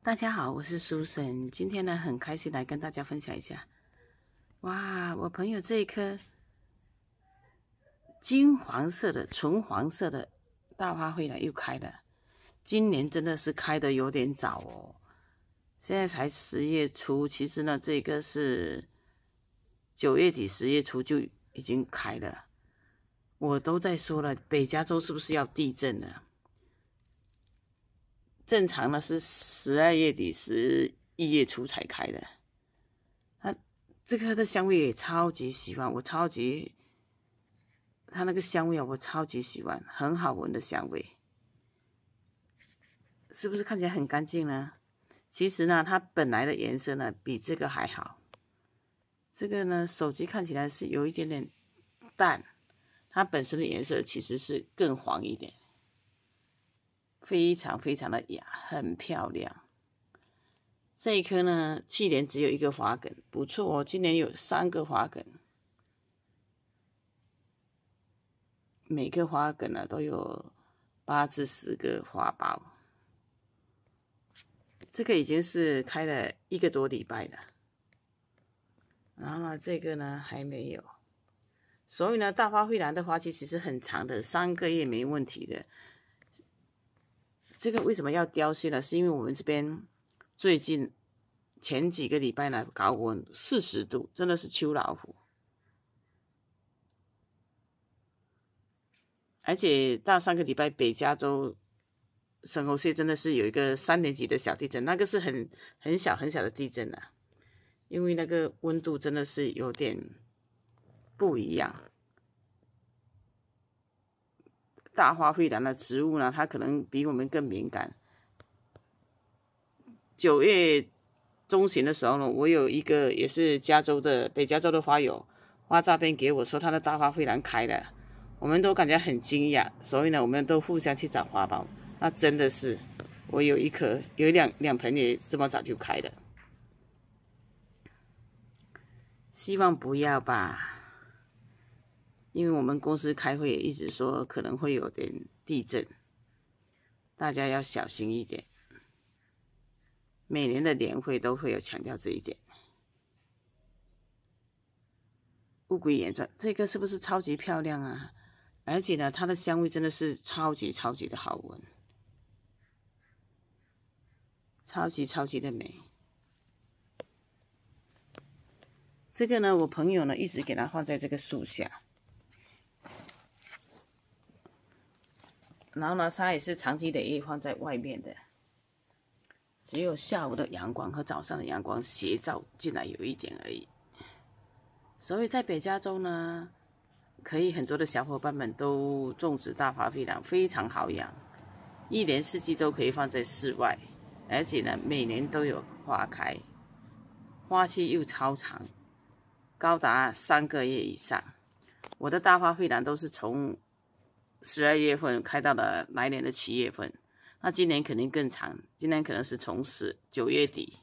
大家好，我是苏婶。今天呢，很开心来跟大家分享一下。哇，我朋友这一颗金黄色的、纯黄色的大花蕙兰又开了。今年真的是开的有点早哦，现在才十月初。其实呢，这个是九月底、十月初就已经开了。我都在说了，北加州是不是要地震了？正常呢是十二月底、十一月初才开的。它这个的香味也超级喜欢，我超级它那个香味啊，我超级喜欢，很好闻的香味。是不是看起来很干净呢？其实呢，它本来的颜色呢比这个还好。这个呢，手机看起来是有一点点淡，它本身的颜色其实是更黄一点。非常非常的雅，很漂亮。这一棵呢，去年只有一个花梗，不错哦。今年有三个花梗，每个花梗呢都有八至十个花苞。这个已经是开了一个多礼拜了，然后呢，这个呢还没有。所以呢，大花蕙兰的花期其实很长的，三个月没问题的。这个为什么要凋谢呢？是因为我们这边最近前几个礼拜呢高温四十度，真的是秋老虎。而且大上个礼拜北加州圣何塞真的是有一个三点几的小地震，那个是很很小很小的地震了，因为那个温度真的是有点不一样。大花蕙兰的植物呢，它可能比我们更敏感。九月中旬的时候呢，我有一个也是加州的北加州的花友发照片给我，说他的大花蕙兰开了，我们都感觉很惊讶，所以呢，我们都互相去找花苞。那真的是，我有一颗，有两两盆也这么早就开了，希望不要吧。因为我们公司开会也一直说可能会有点地震，大家要小心一点。每年的年会都会有强调这一点。乌龟原钻这个是不是超级漂亮啊？而且呢，它的香味真的是超级超级的好闻，超级超级的美。这个呢，我朋友呢一直给它放在这个树下。然后呢，它也是长期的，放在外面的，只有下午的阳光和早上的阳光斜照进来有一点而已。所以在北加州呢，可以很多的小伙伴们都种植大花费兰，非常好养，一年四季都可以放在室外，而且呢，每年都有花开，花期又超长，高达三个月以上。我的大花费兰都是从十二月份开到了来年的七月份，那今年肯定更长。今年可能是从十九月底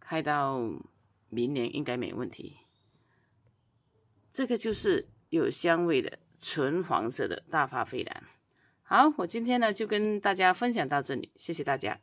开到明年，应该没问题。这个就是有香味的纯黄色的大花费兰。好，我今天呢就跟大家分享到这里，谢谢大家。